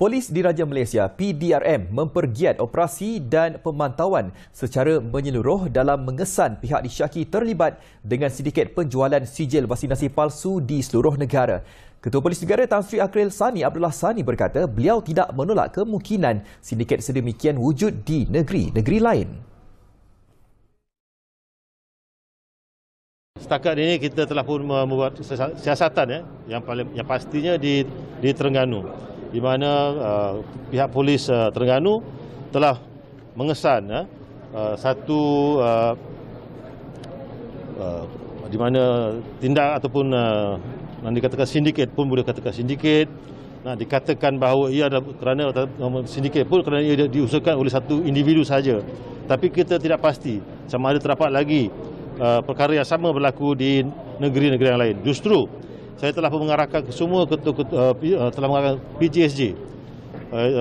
Polis Diraja Malaysia PDRM mempergiat operasi dan pemantauan secara menyeluruh dalam mengesan pihak disyaki terlibat dengan sindiket penjualan sijil vaksinasi palsu di seluruh negara. Ketua Polis Negara Tan Sri Akril Sani Abdullah Sani berkata beliau tidak menolak kemungkinan sindiket sedemikian wujud di negeri-negeri lain. Setakat ini kita telah pun membuat siasatan ya, yang paling yang pastinya di di Terengganu di mana uh, pihak polis uh, Terengganu telah mengesan uh, uh, satu uh, uh, di mana tindak ataupun uh, yang dikatakan sindiket pun boleh katakan sindiket nak dikatakan bahawa ia ada kerana sindiket pun kerana ia diusulkan oleh satu individu saja tapi kita tidak pasti sama ada terdapat lagi uh, perkara yang sama berlaku di negeri-negeri yang lain justru saya telah mengarahkan ke semua ketua, ketua uh, telah mengarahkan PJSJ uh, eh,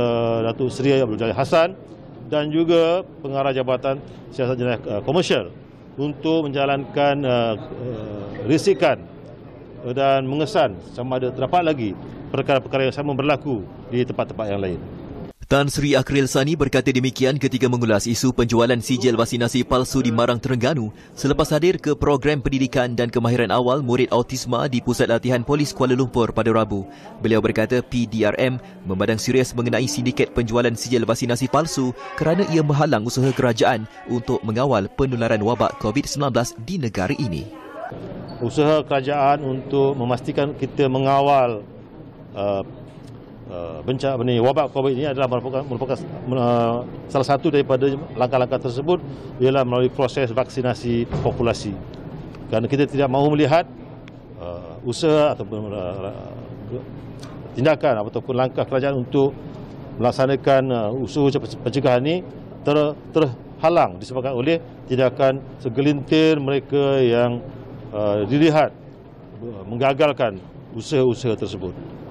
Datuk Seri Abdul Jalil Hassan dan juga pengarah jabatan siasat jenayah komersial untuk menjalankan uh, uh, risikan dan mengesan sama ada terdapat lagi perkara-perkara yang sama berlaku di tempat-tempat yang lain. Tan Sri Akril Sani berkata demikian ketika mengulas isu penjualan sijil vaksinasi palsu di Marang Terengganu selepas hadir ke program pendidikan dan kemahiran awal murid autisma di Pusat Latihan Polis Kuala Lumpur pada Rabu. Beliau berkata PDRM memandang serius mengenai sindiket penjualan sijil vaksinasi palsu kerana ia menghalang usaha kerajaan untuk mengawal penularan wabak COVID-19 di negara ini. Usaha kerajaan untuk memastikan kita mengawal uh, Eh, bencana ini, wabak covid ini adalah merupakan, merupakan uh, salah satu daripada langkah-langkah tersebut ialah melalui proses vaksinasi populasi. Kerana kita tidak mahu melihat uh, usaha ataupun uh, tindakan ataupun langkah kerajaan untuk melaksanakan uh, usaha pencegahan ini ter, terhalang disebabkan oleh tindakan segelintir mereka yang uh, dilihat uh, menggagalkan usaha-usaha tersebut.